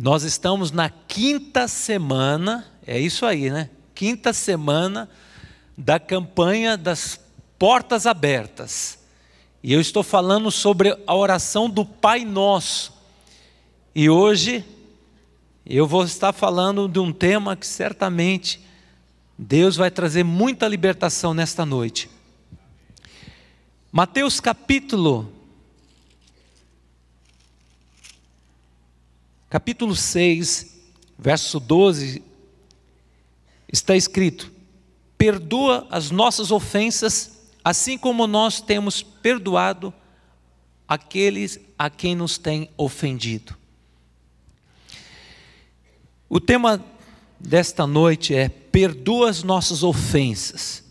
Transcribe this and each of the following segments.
Nós estamos na quinta semana, é isso aí, né? Quinta semana da campanha das portas abertas. E eu estou falando sobre a oração do Pai Nosso. E hoje eu vou estar falando de um tema que certamente Deus vai trazer muita libertação nesta noite. Mateus capítulo capítulo 6, verso 12, está escrito: Perdoa as nossas ofensas, assim como nós temos perdoado aqueles a quem nos tem ofendido. O tema desta noite é Perdoa as nossas ofensas.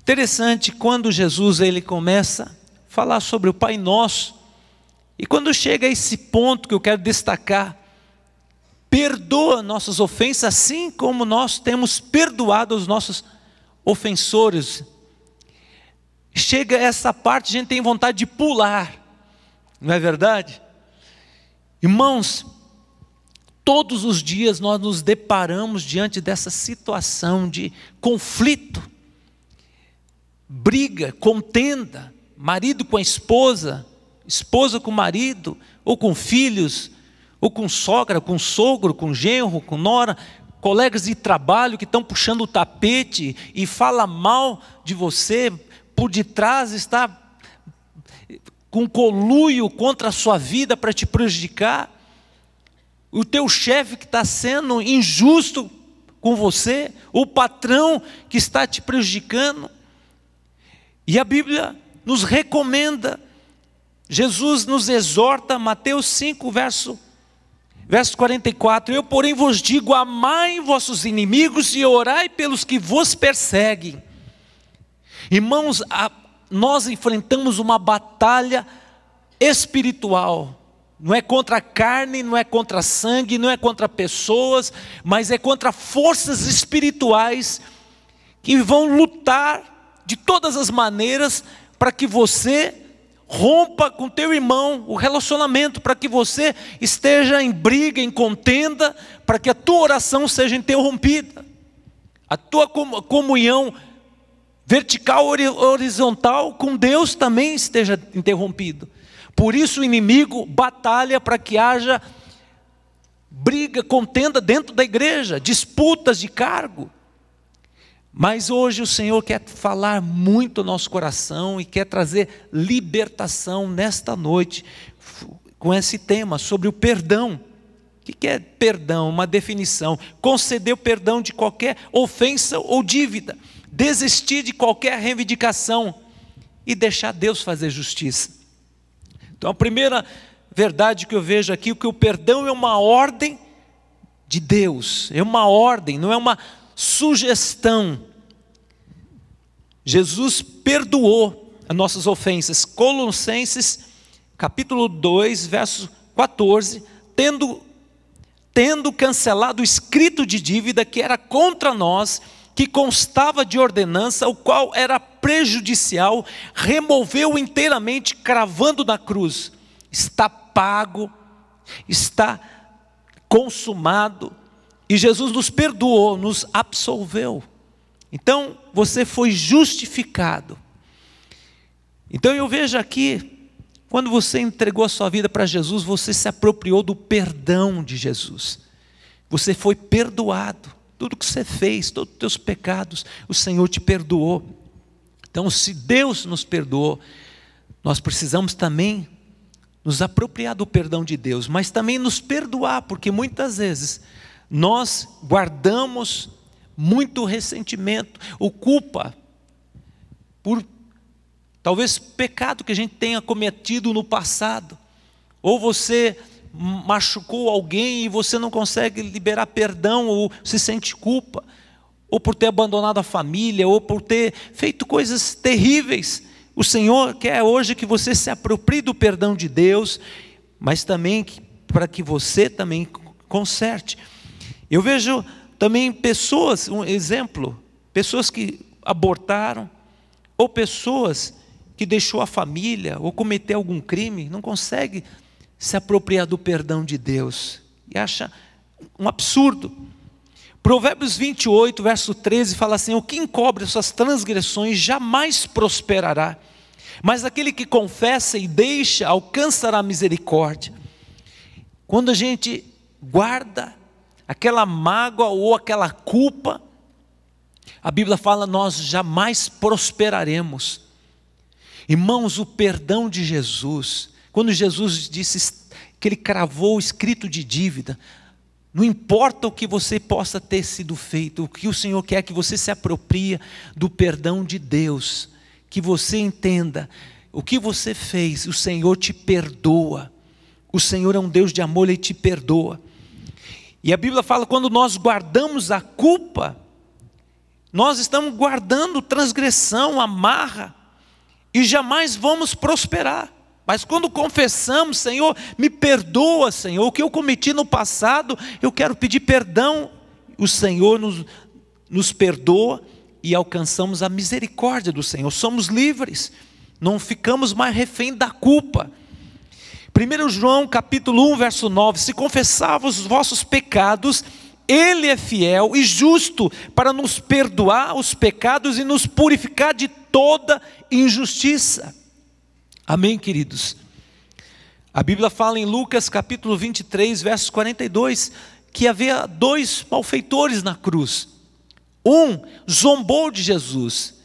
Interessante quando Jesus ele começa a falar sobre o Pai Nosso, e quando chega a esse ponto que eu quero destacar, perdoa nossas ofensas, assim como nós temos perdoado os nossos ofensores. Chega essa parte, a gente tem vontade de pular, não é verdade? Irmãos, todos os dias nós nos deparamos diante dessa situação de conflito, briga, contenda, marido com a esposa, esposa com marido, ou com filhos, ou com sogra, com sogro, com genro, com nora, colegas de trabalho que estão puxando o tapete e fala mal de você, por detrás está com coluio contra a sua vida para te prejudicar. O teu chefe que está sendo injusto com você, o patrão que está te prejudicando. E a Bíblia nos recomenda Jesus nos exorta, Mateus 5, verso, verso 44, Eu, porém, vos digo: amai vossos inimigos e orai pelos que vos perseguem. Irmãos, a, nós enfrentamos uma batalha espiritual. Não é contra a carne, não é contra sangue, não é contra pessoas, mas é contra forças espirituais que vão lutar de todas as maneiras para que você Rompa com teu irmão o relacionamento para que você esteja em briga, em contenda, para que a tua oração seja interrompida. A tua comunhão vertical, horizontal com Deus também esteja interrompido. Por isso o inimigo batalha para que haja briga, contenda dentro da igreja, disputas de cargo. Mas hoje o Senhor quer falar muito ao nosso coração e quer trazer libertação nesta noite com esse tema sobre o perdão. O que é perdão? Uma definição. Conceder o perdão de qualquer ofensa ou dívida. Desistir de qualquer reivindicação e deixar Deus fazer justiça. Então, a primeira verdade que eu vejo aqui é que o perdão é uma ordem de Deus, é uma ordem, não é uma sugestão Jesus perdoou as nossas ofensas. Colossenses capítulo 2, verso 14, tendo tendo cancelado o escrito de dívida que era contra nós, que constava de ordenança, o qual era prejudicial, removeu inteiramente, cravando na cruz. Está pago, está consumado, e Jesus nos perdoou, nos absolveu. Então, você foi justificado. Então, eu vejo aqui, quando você entregou a sua vida para Jesus, você se apropriou do perdão de Jesus. Você foi perdoado. Tudo que você fez, todos os teus pecados, o Senhor te perdoou. Então, se Deus nos perdoou, nós precisamos também nos apropriar do perdão de Deus, mas também nos perdoar, porque muitas vezes nós guardamos muito ressentimento, ou culpa por talvez pecado que a gente tenha cometido no passado, ou você machucou alguém e você não consegue liberar perdão ou se sente culpa, ou por ter abandonado a família, ou por ter feito coisas terríveis. O Senhor quer hoje que você se aproprie do perdão de Deus, mas também para que você também conserte. Eu vejo também pessoas, um exemplo, pessoas que abortaram, ou pessoas que deixou a família, ou cometeu algum crime, não consegue se apropriar do perdão de Deus. E acha um absurdo. Provérbios 28, verso 13, fala assim: O que encobre suas transgressões jamais prosperará, mas aquele que confessa e deixa alcançará a misericórdia. Quando a gente guarda aquela mágoa ou aquela culpa, a Bíblia fala: nós jamais prosperaremos. Irmãos, o perdão de Jesus, quando Jesus disse que ele cravou escrito de dívida, não importa o que você possa ter sido feito, o que o Senhor quer que você se aproprie do perdão de Deus, que você entenda o que você fez, o Senhor te perdoa. O Senhor é um Deus de amor, ele te perdoa. E a Bíblia fala: quando nós guardamos a culpa, nós estamos guardando transgressão, amarra, e jamais vamos prosperar. Mas quando confessamos, Senhor, me perdoa, Senhor, o que eu cometi no passado, eu quero pedir perdão. O Senhor nos, nos perdoa e alcançamos a misericórdia do Senhor. Somos livres, não ficamos mais refém da culpa. 1 João capítulo 1, verso 9, se confessarmos os vossos pecados, ele é fiel e justo para nos perdoar os pecados e nos purificar de toda injustiça. Amém, queridos. A Bíblia fala em Lucas capítulo 23, verso 42, que havia dois malfeitores na cruz. Um zombou de Jesus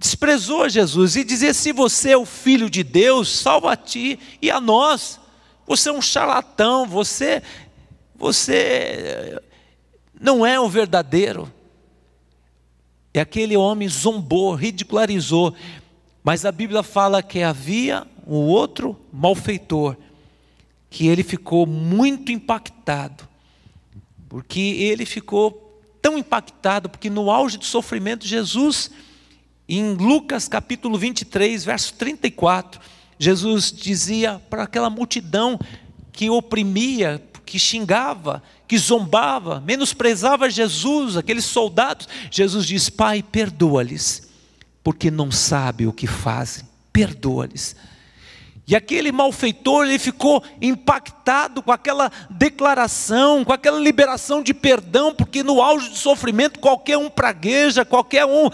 desprezou Jesus e dizia se você é o filho de Deus, salva a ti e a nós. Você é um charlatão, você, você eh, não é o verdadeiro. E aquele homem zombou, ridicularizou. Mas a Bíblia fala que havia um outro malfeitor, que ele ficou muito impactado, porque ele ficou tão impactado, porque no auge do sofrimento Jesus em Lucas capítulo 23, verso 34, Jesus dizia para aquela multidão que oprimia, que xingava, que zombava, menosprezava Jesus, aqueles soldados, Jesus diz: Pai, perdoa-lhes, porque não sabe o que fazem, perdoa-lhes. E aquele malfeitor, ele ficou impactado com aquela declaração, com aquela liberação de perdão, porque no auge do sofrimento qualquer um pragueja, qualquer um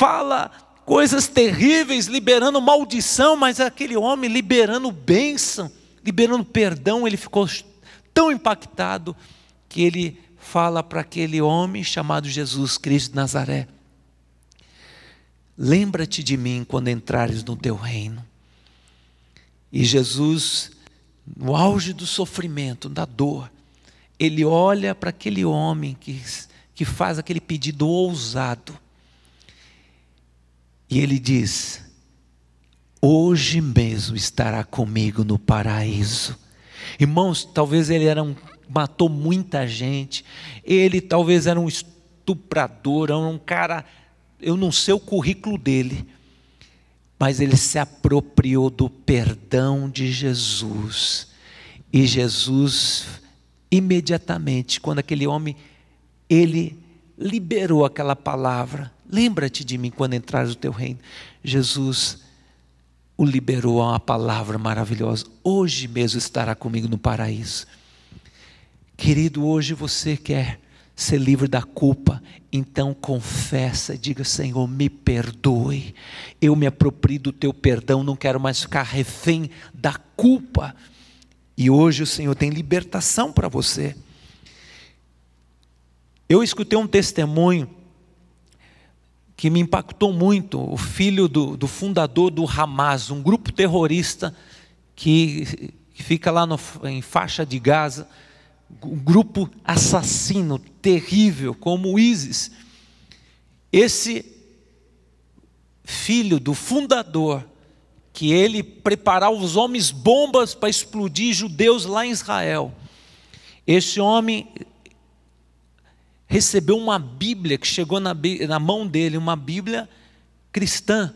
fala coisas terríveis, liberando maldição, mas aquele homem liberando bênção, liberando perdão, ele ficou tão impactado que ele fala para aquele homem chamado Jesus Cristo de Nazaré: Lembra-te de mim quando entrares no teu reino. E Jesus, no auge do sofrimento, da dor, ele olha para aquele homem que, que faz aquele pedido ousado e ele diz: Hoje mesmo estará comigo no paraíso. Irmãos, talvez ele era um, matou muita gente, ele talvez era um estuprador, era um cara, eu não sei o currículo dele, mas ele se apropriou do perdão de Jesus. E Jesus, imediatamente, quando aquele homem, ele liberou aquela palavra, Lembra-te de mim quando entrares no teu reino. Jesus o liberou a uma palavra maravilhosa. Hoje mesmo estará comigo no paraíso. Querido, hoje você quer ser livre da culpa, então confessa, diga: Senhor, me perdoe. Eu me aproprio do teu perdão, não quero mais ficar refém da culpa. E hoje o Senhor tem libertação para você. Eu escutei um testemunho que me impactou muito, o filho do, do fundador do Hamas, um grupo terrorista que, que fica lá no, em faixa de Gaza, um grupo assassino, terrível, como o ISIS. Esse filho do fundador, que ele preparava os homens bombas para explodir judeus lá em Israel. Esse homem recebeu uma Bíblia que chegou na, na mão dele, uma Bíblia cristã.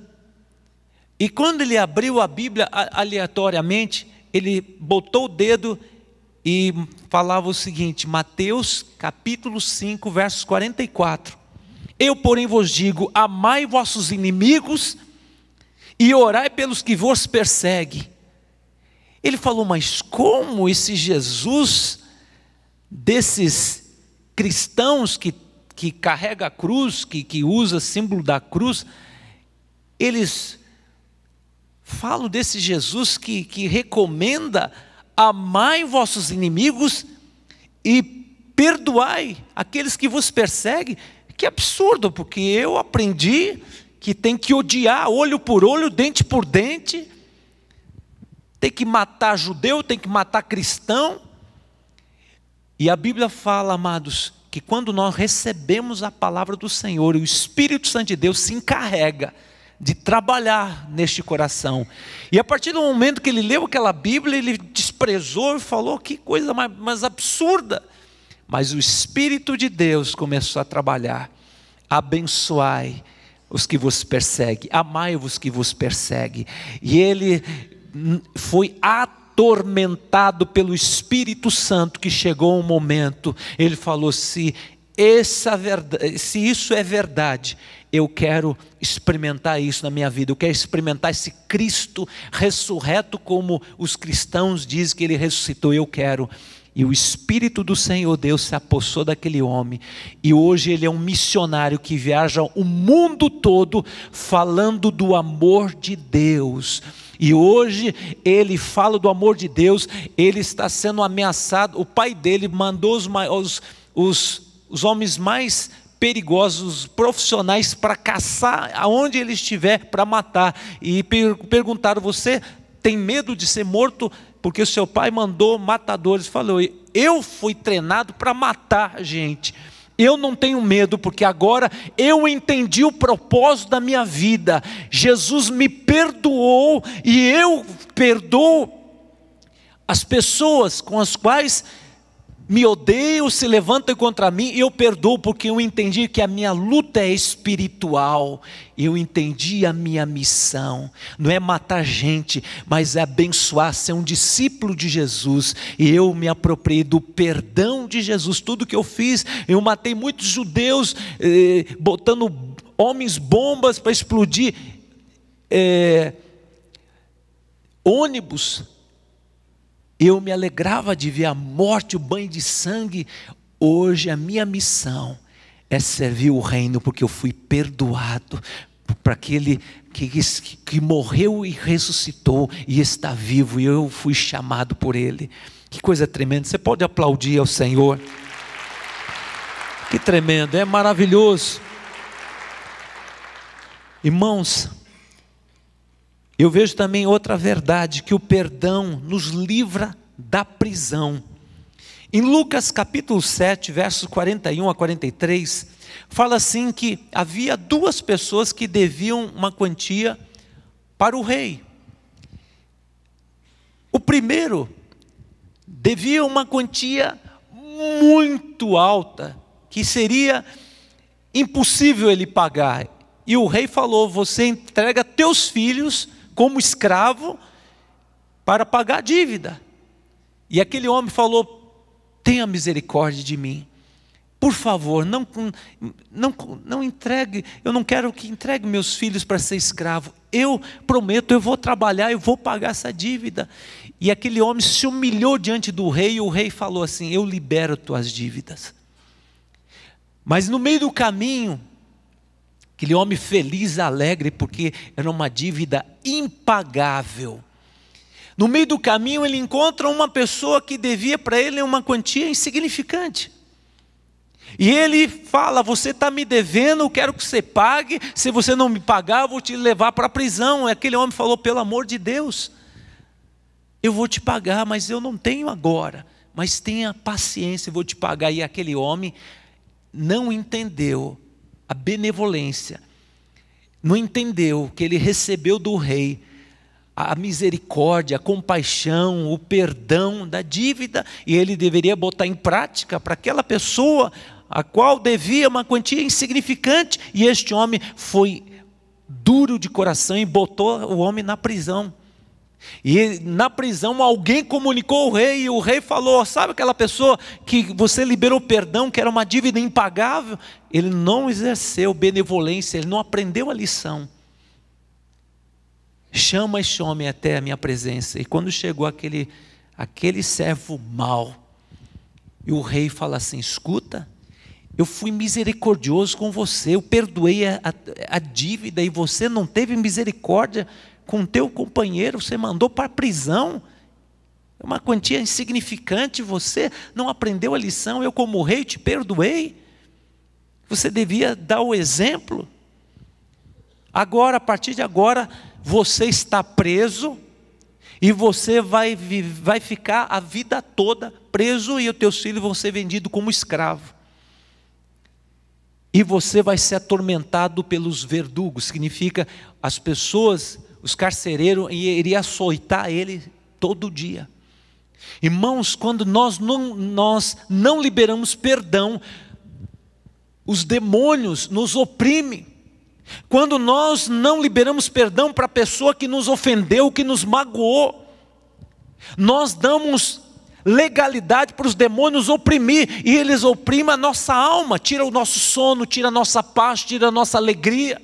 E quando ele abriu a Bíblia aleatoriamente, ele botou o dedo e falava o seguinte: Mateus capítulo 5, versos 44. Eu, porém, vos digo: amai vossos inimigos e orai pelos que vos perseguem. Ele falou, mas como esse Jesus desses cristãos que, que carrega a cruz, que, que usa símbolo da cruz, eles falam desse Jesus que, que recomenda amai vossos inimigos e perdoai aqueles que vos perseguem. Que absurdo, porque eu aprendi que tem que odiar olho por olho, dente por dente, tem que matar judeu, tem que matar cristão, e a Bíblia fala, amados, que quando nós recebemos a palavra do Senhor, o Espírito Santo de Deus se encarrega de trabalhar neste coração. E a partir do momento que ele leu aquela Bíblia, ele desprezou e falou: que coisa mais, mais absurda. Mas o Espírito de Deus começou a trabalhar. Abençoai os que vos perseguem, amai-vos que vos perseguem. E ele hum, foi atento atormentado pelo Espírito Santo, que chegou um momento, ele falou: se, essa verdade, se isso é verdade, eu quero experimentar isso na minha vida, eu quero experimentar esse Cristo ressurreto, como os cristãos dizem que ele ressuscitou, eu quero. E o Espírito do Senhor Deus se apossou daquele homem. E hoje ele é um missionário que viaja o mundo todo falando do amor de Deus e hoje ele fala do amor de Deus, ele está sendo ameaçado. O pai dele mandou os, os, os, os homens mais perigosos, profissionais, para caçar aonde ele estiver, para matar. E per perguntaram: Você tem medo de ser morto? Porque o seu pai mandou matadores. Falou: Eu fui treinado para matar gente. Eu não tenho medo, porque agora eu entendi o propósito da minha vida. Jesus me perdoou e eu perdoo as pessoas com as quais me odeiam, se levantam contra mim, eu perdoo, porque eu entendi que a minha luta é espiritual, eu entendi a minha missão, não é matar gente, mas é abençoar, ser um discípulo de Jesus, e eu me apropriei do perdão de Jesus, tudo que eu fiz, eu matei muitos judeus, eh, botando homens bombas para explodir, eh, ônibus, eu me alegrava de ver a morte, o banho de sangue. Hoje a minha missão é servir o reino, porque eu fui perdoado para aquele que, que morreu e ressuscitou e está vivo, e eu fui chamado por ele. Que coisa tremenda! Você pode aplaudir ao Senhor. Que tremendo, é maravilhoso. Irmãos, eu vejo também outra verdade, que o perdão nos livra da prisão. Em Lucas capítulo 7, versos 41 a 43, fala assim que havia duas pessoas que deviam uma quantia para o rei. O primeiro devia uma quantia muito alta, que seria impossível ele pagar. E o rei falou: Você entrega teus filhos como escravo para pagar a dívida. E aquele homem falou: tenha misericórdia de mim. Por favor, não, não, não entregue, eu não quero que entregue meus filhos para ser escravo. Eu prometo, eu vou trabalhar, eu vou pagar essa dívida. E aquele homem se humilhou diante do rei, e o rei falou assim: Eu libero tuas dívidas. Mas no meio do caminho, Aquele homem feliz, alegre, porque era uma dívida impagável. No meio do caminho, ele encontra uma pessoa que devia para ele uma quantia insignificante. E ele fala: Você está me devendo, eu quero que você pague. Se você não me pagar, eu vou te levar para a prisão. E aquele homem falou: Pelo amor de Deus, eu vou te pagar, mas eu não tenho agora. Mas tenha paciência, eu vou te pagar. E aquele homem não entendeu a benevolência. Não entendeu que ele recebeu do rei a misericórdia, a compaixão, o perdão da dívida, e ele deveria botar em prática para aquela pessoa a qual devia uma quantia insignificante, e este homem foi duro de coração e botou o homem na prisão. E na prisão alguém comunicou ao rei e o rei falou: Sabe aquela pessoa que você liberou perdão, que era uma dívida impagável? Ele não exerceu benevolência, ele não aprendeu a lição. Chama este homem até a minha presença. E quando chegou aquele, aquele servo mau, e o rei fala assim: Escuta, eu fui misericordioso com você, eu perdoei a, a, a dívida e você não teve misericórdia com teu companheiro, você mandou para a prisão. É uma quantia insignificante, você não aprendeu a lição, eu como rei te perdoei. Você devia dar o exemplo. Agora, a partir de agora, você está preso e você vai, vai ficar a vida toda preso e os teus filhos vão ser vendidos como escravo. E você vai ser atormentado pelos verdugos, significa as pessoas os carcereiros iriam açoitar ele todo dia. Irmãos, quando nós não, nós não liberamos perdão, os demônios nos oprimem. Quando nós não liberamos perdão para a pessoa que nos ofendeu, que nos magoou, nós damos legalidade para os demônios oprimir, e eles oprimem a nossa alma, tira o nosso sono, tira a nossa paz, tira a nossa alegria.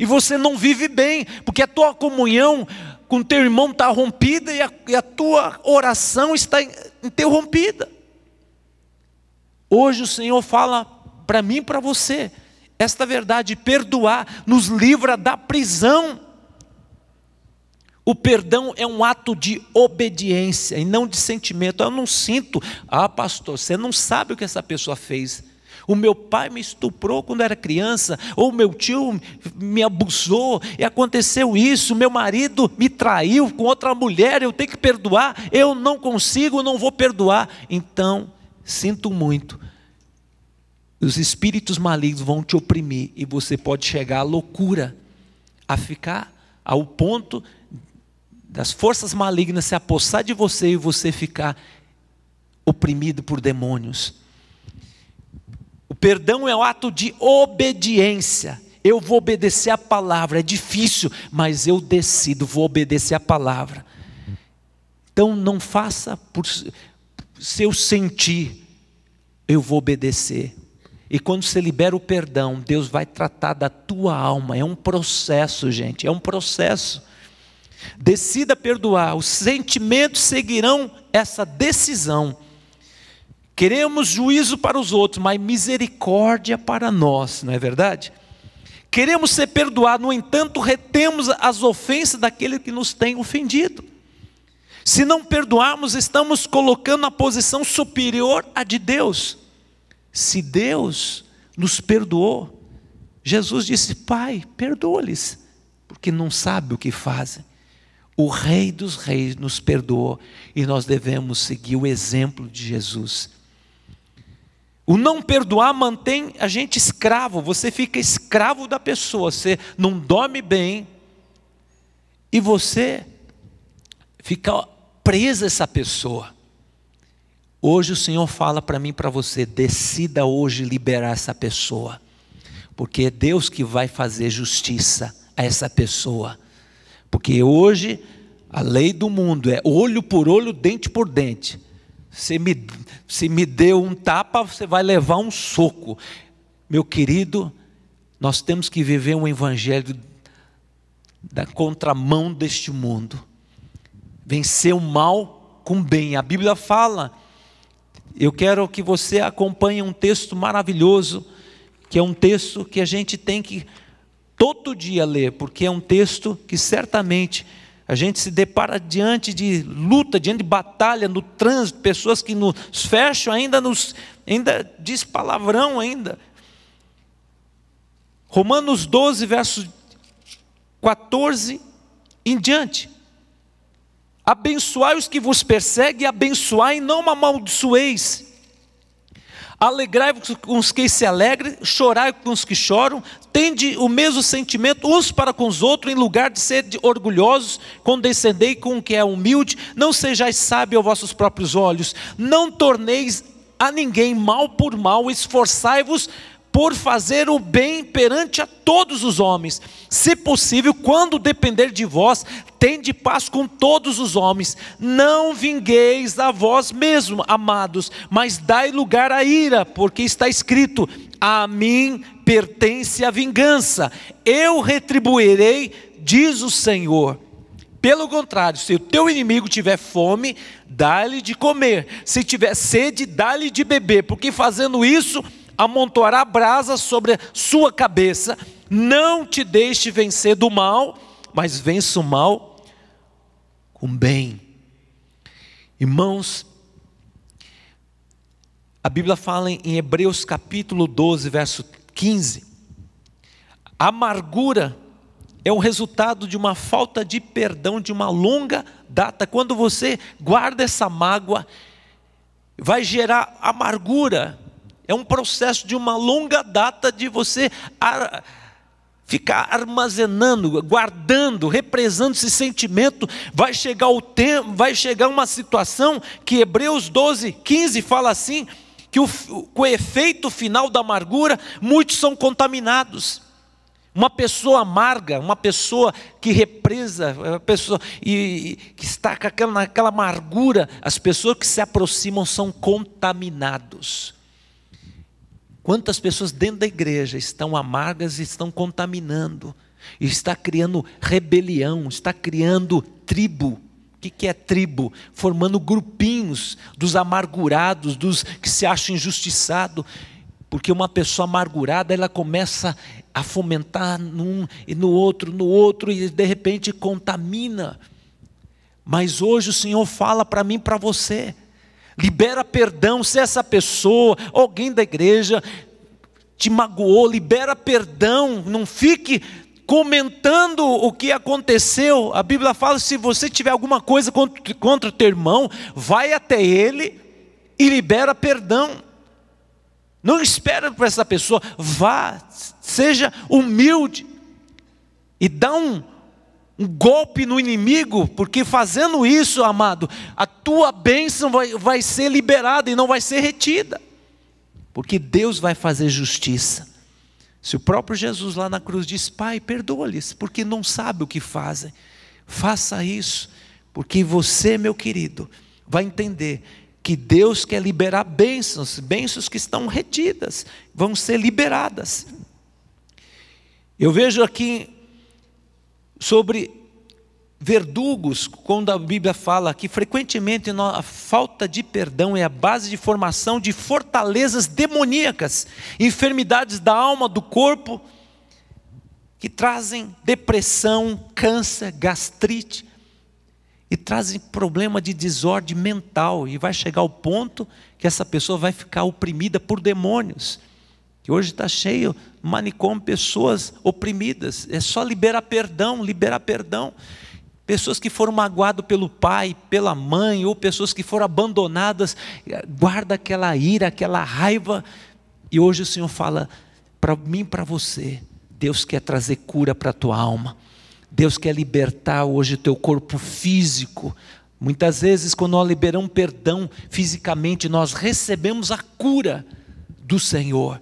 E você não vive bem, porque a tua comunhão com teu irmão está rompida e a, e a tua oração está interrompida. Hoje o Senhor fala para mim e para você esta verdade: perdoar nos livra da prisão. O perdão é um ato de obediência e não de sentimento. Eu não sinto, ah, pastor, você não sabe o que essa pessoa fez o meu pai me estuprou quando era criança, ou meu tio me abusou e aconteceu isso, meu marido me traiu com outra mulher, eu tenho que perdoar, eu não consigo, não vou perdoar. Então, sinto muito. Os espíritos malignos vão te oprimir e você pode chegar à loucura, a ficar ao ponto das forças malignas se apossar de você e você ficar oprimido por demônios. Perdão é o um ato de obediência. Eu vou obedecer a palavra, é difícil, mas eu decido, vou obedecer a palavra. Então não faça por se eu sentir, eu vou obedecer. E quando você libera o perdão, Deus vai tratar da tua alma. É um processo, gente, é um processo. Decida perdoar, os sentimentos seguirão essa decisão. Queremos juízo para os outros, mas misericórdia para nós, não é verdade? Queremos ser perdoados, no entanto, retemos as ofensas daquele que nos tem ofendido. Se não perdoarmos, estamos colocando a posição superior à de Deus. Se Deus nos perdoou, Jesus disse: Pai, perdoa-lhes, porque não sabe o que fazem. O Rei dos Reis nos perdoou e nós devemos seguir o exemplo de Jesus. O não perdoar mantém a gente escravo, você fica escravo da pessoa, você não dorme bem e você fica presa essa pessoa. Hoje o Senhor fala para mim, para você, decida hoje liberar essa pessoa, porque é Deus que vai fazer justiça a essa pessoa, porque hoje a lei do mundo é olho por olho, dente por dente. Você me, se me deu um tapa, você vai levar um soco. Meu querido, nós temos que viver um evangelho da contramão deste mundo. Vencer o mal com bem. A Bíblia fala. Eu quero que você acompanhe um texto maravilhoso, que é um texto que a gente tem que todo dia ler, porque é um texto que certamente a gente se depara diante de luta, diante de batalha no trânsito, pessoas que nos fecham, ainda nos ainda diz palavrão ainda. Romanos 12, verso 14 em diante. Abençoai os que vos perseguem, abençoai, não amaldiçoeis. Alegrai-vos com os que se alegram, chorai com os que choram, tende o mesmo sentimento uns para com os outros, em lugar de ser orgulhosos, condescendei com o que é humilde, não sejais sábio aos vossos próprios olhos, não torneis a ninguém mal por mal, esforçai-vos por fazer o bem perante a todos os homens. Se possível, quando depender de vós, tende paz com todos os homens. Não vingueis a vós mesmo, amados, mas dai lugar à ira, porque está escrito: A mim pertence a vingança, eu retribuirei, diz o Senhor. Pelo contrário, se o teu inimigo tiver fome, dá-lhe de comer, se tiver sede, dá-lhe de beber, porque fazendo isso, amontoará brasa sobre a sua cabeça. Não te deixe vencer do mal, mas vença o mal com bem. Irmãos, a Bíblia fala em Hebreus capítulo 12, verso 15. A amargura é o resultado de uma falta de perdão de uma longa data. Quando você guarda essa mágoa, vai gerar amargura, é um processo de uma longa data de você ar, ficar armazenando, guardando, represando esse sentimento. Vai chegar o tempo, vai chegar uma situação que Hebreus 12, 15 fala assim: que o, com o efeito final da amargura, muitos são contaminados. Uma pessoa amarga, uma pessoa que represa, uma pessoa e, e que está aquela, naquela amargura, as pessoas que se aproximam são contaminados. Quantas pessoas dentro da igreja estão amargas e estão contaminando, está criando rebelião, está criando tribo. O que é tribo? Formando grupinhos dos amargurados, dos que se acham injustiçados. Porque uma pessoa amargurada, ela começa a fomentar num e no outro, no outro, e de repente contamina. Mas hoje o Senhor fala para mim, para você, libera perdão se essa pessoa, alguém da igreja, te magoou, libera perdão, não fique comentando o que aconteceu. A Bíblia fala: se você tiver alguma coisa contra, o teu irmão, vai até ele e libera perdão. Não espera para essa pessoa, vá, seja humilde e dá um, um golpe no inimigo, porque fazendo isso, amado, a tua bênção vai, vai ser liberada e não vai ser retida, porque Deus vai fazer justiça. Se o próprio Jesus lá na cruz diz: Pai, perdoa-lhes, porque não sabe o que fazem, faça isso, porque você, meu querido, vai entender que Deus quer liberar bênçãos, bênçãos que estão retidas, vão ser liberadas. Eu vejo aqui sobre verdugos, quando a Bíblia fala que frequentemente a falta de perdão é a base de formação de fortalezas demoníacas, enfermidades da alma, do corpo, que trazem depressão, câncer, gastrite e trazem problema de desordem mental e vai chegar ao ponto que essa pessoa vai ficar oprimida por demônios que hoje está cheio manicômio, pessoas oprimidas. É só liberar perdão, liberar perdão. Pessoas que foram magoadas pelo pai, pela mãe, ou pessoas que foram abandonadas, guarda aquela ira, aquela raiva. E hoje o Senhor fala para mim, para você, Deus quer trazer cura para a tua alma. Deus quer libertar hoje o teu corpo físico. Muitas vezes, quando nós liberamos perdão fisicamente, nós recebemos a cura do Senhor.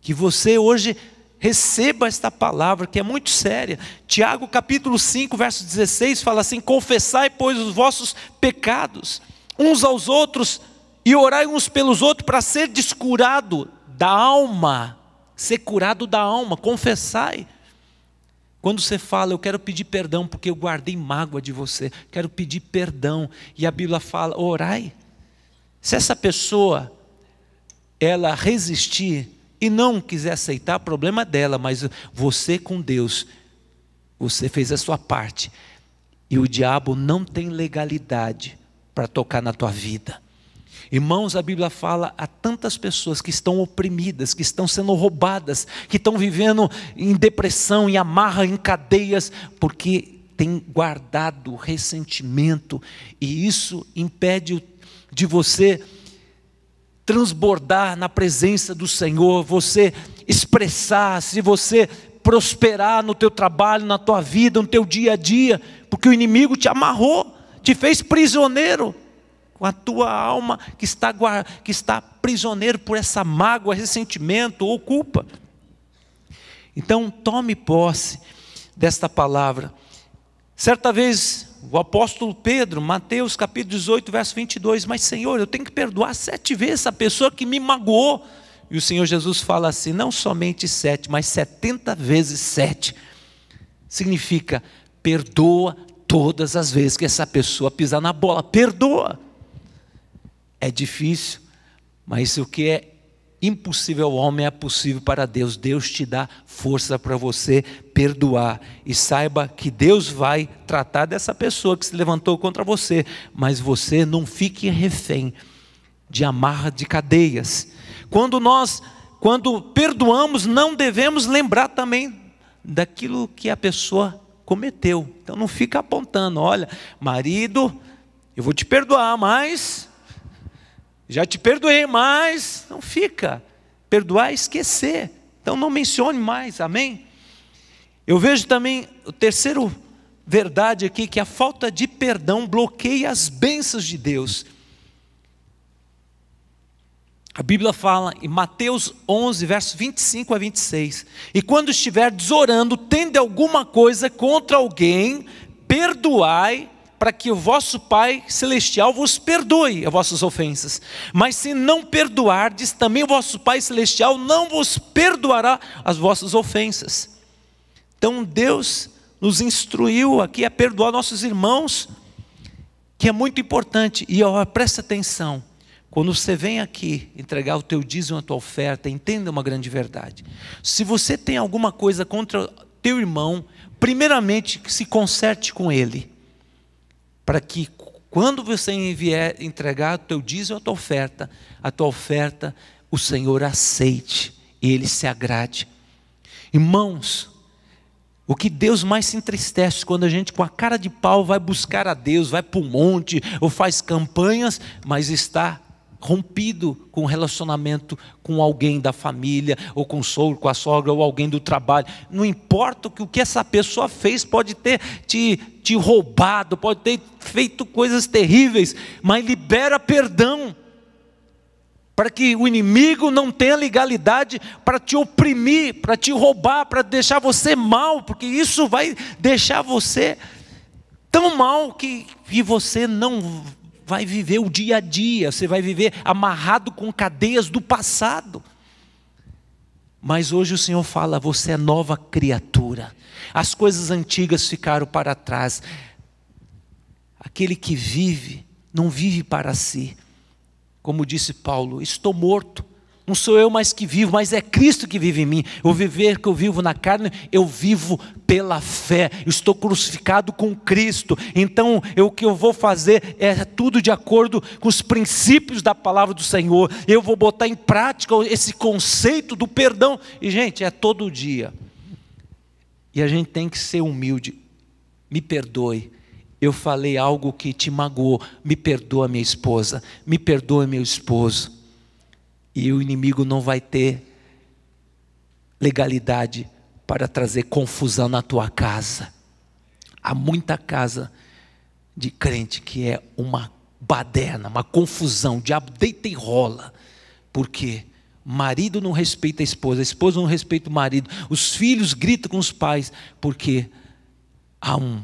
Que você hoje receba esta palavra que é muito séria. Tiago capítulo 5, verso 16 fala assim: "Confessai, pois, os vossos pecados uns aos outros e orai uns pelos outros para ser descurado da alma, ser curado da alma, confessai. Quando você fala, eu quero pedir perdão porque eu guardei mágoa de você, quero pedir perdão, e a Bíblia fala, orai. Se essa pessoa ela resistir, e não quiser aceitar, problema dela, mas você com Deus, você fez a sua parte. E o diabo não tem legalidade para tocar na tua vida. Irmãos, a Bíblia fala a tantas pessoas que estão oprimidas, que estão sendo roubadas, que estão vivendo em depressão, em amarra, em cadeias, porque tem guardado ressentimento e isso impede de você transbordar na presença do Senhor, você expressar, se você prosperar no teu trabalho, na tua vida, no teu dia a dia, porque o inimigo te amarrou, te fez prisioneiro com a tua alma que está que está prisioneiro por essa mágoa, ressentimento ou culpa. Então, tome posse desta palavra. Certa vez o apóstolo Pedro, Mateus capítulo 18, verso 22, mas Senhor, eu tenho que perdoar sete vezes a pessoa que me magoou. E o Senhor Jesus fala assim: não somente sete, mas setenta vezes sete. Significa, perdoa todas as vezes que essa pessoa pisar na bola, perdoa. É difícil, mas o que é impossível ao homem é possível para Deus. Deus te dá força para você perdoar e saiba que Deus vai tratar dessa pessoa que se levantou contra você, mas você não fique refém de amarra de cadeias. Quando nós, quando perdoamos, não devemos lembrar também daquilo que a pessoa cometeu. Então não fica apontando, olha, marido, eu vou te perdoar, mas já te perdoei, mas não fica. Perdoar é esquecer. Então não mencione mais, amém? Eu vejo também o terceiro verdade aqui que a falta de perdão bloqueia as bênçãos de Deus. A Bíblia fala em Mateus 11, versos 25 a 26: E quando estiverdes orando, tende alguma coisa contra alguém, perdoai, para que o vosso Pai Celestial vos perdoe as vossas ofensas. Mas se não perdoardes, também o vosso Pai Celestial não vos perdoará as vossas ofensas. Então Deus nos instruiu aqui a perdoar nossos irmãos, que é muito importante. E ó, presta atenção, quando você vem aqui entregar o teu dízimo, a tua oferta, entenda uma grande verdade. Se você tem alguma coisa contra teu irmão, primeiramente que se conserte com ele, para que quando você vier entregar o teu dízimo, a tua oferta, a tua oferta, o Senhor aceite e ele se agrade. Irmãos, o que Deus mais se entristece quando a gente, com a cara de pau, vai buscar a Deus, vai para o monte ou faz campanhas, mas está rompido com o relacionamento com alguém da família, ou com o sogro, com a sogra, ou alguém do trabalho. Não importa o que, o que essa pessoa fez, pode ter te, te roubado, pode ter feito coisas terríveis, mas libera perdão para que o inimigo não tenha legalidade para te oprimir, para te roubar, para deixar você mal, porque isso vai deixar você tão mal que, que você não vai viver o dia a dia, você vai viver amarrado com cadeias do passado. Mas hoje o Senhor fala: você é nova criatura, as coisas antigas ficaram para trás. Aquele que vive, não vive para si, como disse Paulo, estou morto. Não sou eu mais que vivo, mas é Cristo que vive em mim. O viver que eu vivo na carne, eu vivo pela fé. estou crucificado com Cristo. Então, eu, o que eu vou fazer é tudo de acordo com os princípios da palavra do Senhor. Eu vou botar em prática esse conceito do perdão. E, gente, é todo dia. E a gente tem que ser humilde. Me perdoe eu falei algo que te magoou, me perdoa minha esposa, me perdoa meu esposo. E o inimigo não vai ter legalidade para trazer confusão na tua casa. Há muita casa de crente que é uma baderna, uma confusão, o diabo deita e rola. porque Marido não respeita a esposa, a esposa não respeita o marido, os filhos gritam com os pais, porque há um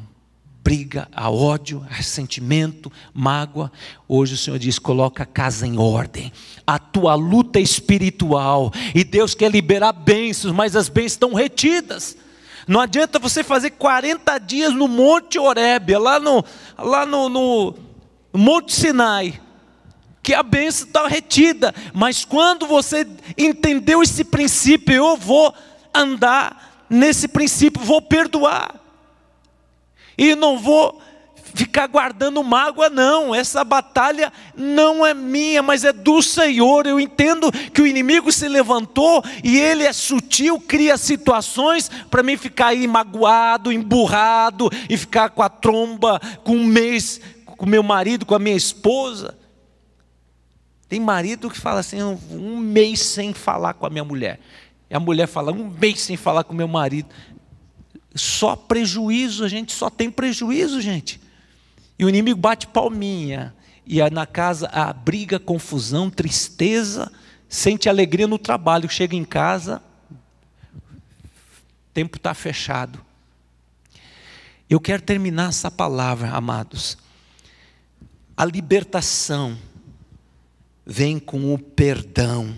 briga, ódio, ressentimento, mágoa. Hoje o Senhor diz: coloca a casa em ordem, a tua luta espiritual. E Deus quer liberar bênçãos, mas as bênçãos estão retidas. Não adianta você fazer 40 dias no Monte Orébia, lá no, lá no, no Monte Sinai, que a bênção está retida. Mas quando você entendeu esse princípio, eu vou andar nesse princípio, vou perdoar. E não vou ficar guardando mágoa, não. Essa batalha não é minha, mas é do Senhor. Eu entendo que o inimigo se levantou e ele é sutil, cria situações para mim ficar aí magoado, emburrado e ficar com a tromba, com o mês, com meu marido, com a minha esposa. Tem marido que fala assim, um mês sem falar com a minha mulher. E a mulher fala, um mês sem falar com o meu marido. Só prejuízo, a gente só tem prejuízo, gente. E o inimigo bate palminha. E aí na casa há briga, confusão, tristeza, sente alegria no trabalho. Chega em casa, o tempo está fechado. Eu quero terminar essa palavra, amados. A libertação vem com o perdão.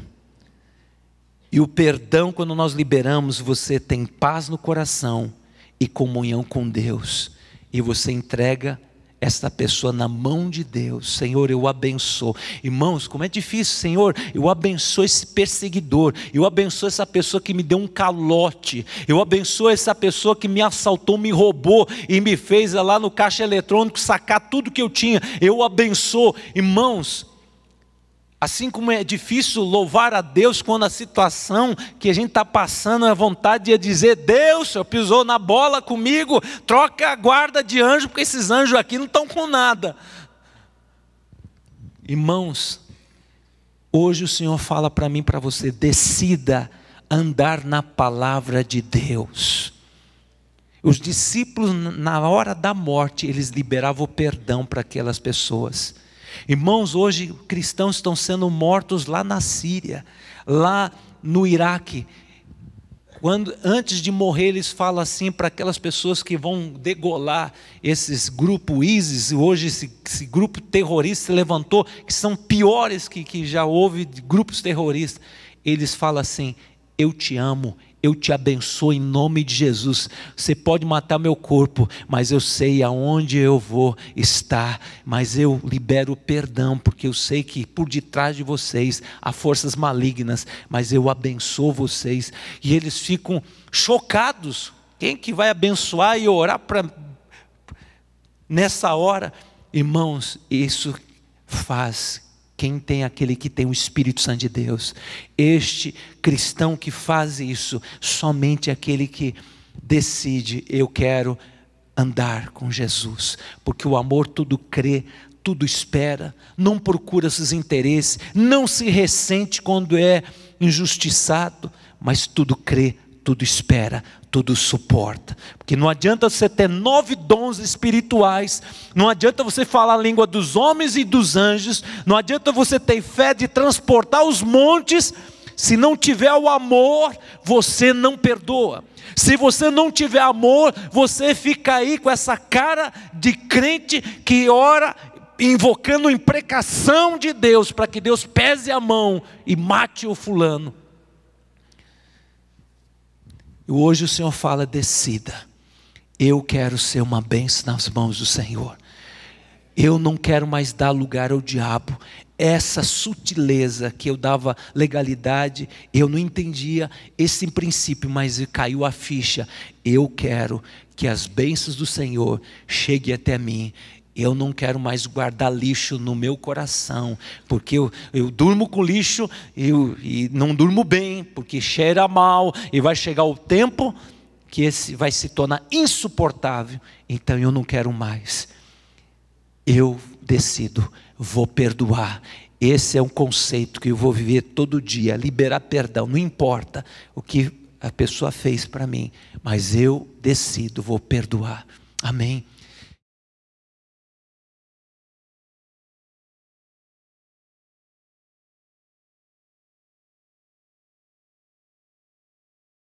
E o perdão, quando nós liberamos, você tem paz no coração e comunhão com Deus, e você entrega esta pessoa na mão de Deus. Senhor, eu abençoo. Irmãos, como é difícil, Senhor, eu abençoo esse perseguidor, eu abençoo essa pessoa que me deu um calote, eu abençoo essa pessoa que me assaltou, me roubou e me fez lá no caixa eletrônico sacar tudo que eu tinha. Eu abençoo. Irmãos, Assim como é difícil louvar a Deus quando a situação que a gente está passando, a vontade de é dizer: Deus, eu pisou na bola comigo, troca a guarda de anjo, porque esses anjos aqui não estão com nada. Irmãos, hoje o Senhor fala para mim, para você: decida andar na palavra de Deus. Os discípulos, na hora da morte, eles liberavam o perdão para aquelas pessoas. Irmãos, hoje cristãos estão sendo mortos lá na Síria, lá no Iraque. Quando, antes de morrer, eles falam assim para aquelas pessoas que vão degolar esses grupos ISIS, hoje esse, esse, grupo terrorista se levantou, que são piores que, que já houve grupos terroristas. Eles falam assim: Eu te amo, eu te abençoo em nome de Jesus. Você pode matar meu corpo, mas eu sei aonde eu vou estar. Mas eu libero perdão, porque eu sei que por detrás de vocês há forças malignas, mas eu abençoo vocês. E eles ficam chocados. Quem que vai abençoar e orar para nessa hora? Irmãos, isso faz quem tem aquele que tem o Espírito Santo de Deus. Este cristão que faz isso, somente aquele que decide, eu quero andar com Jesus, porque o amor tudo crê, tudo espera, não procura seus interesses, não se ressente quando é injustiçado, mas tudo crê, tudo espera, tudo suporta. Porque não adianta você ter nove dons espirituais, não adianta você falar a língua dos homens e dos anjos, não adianta você ter fé de transportar os montes, se não tiver o amor, você não perdoa. Se você não tiver amor, você fica aí com essa cara de crente que ora invocando imprecação de Deus para que Deus pese a mão e mate o fulano. Hoje o Senhor fala: decida. Eu quero ser uma bênção nas mãos do Senhor. Eu não quero mais dar lugar ao diabo. Essa sutileza que eu dava legalidade, eu não entendia esse princípio, mas caiu a ficha. Eu quero que as bênçãos do Senhor cheguem até mim eu não quero mais guardar lixo no meu coração, porque eu, eu durmo com lixo eu, e não durmo bem, porque cheira mal, e vai chegar o tempo que esse vai se tornar insuportável, então eu não quero mais. Eu decido, vou perdoar. Esse é um conceito que eu vou viver todo dia, liberar perdão, não importa o que a pessoa fez para mim, mas eu decido, vou perdoar. Amém.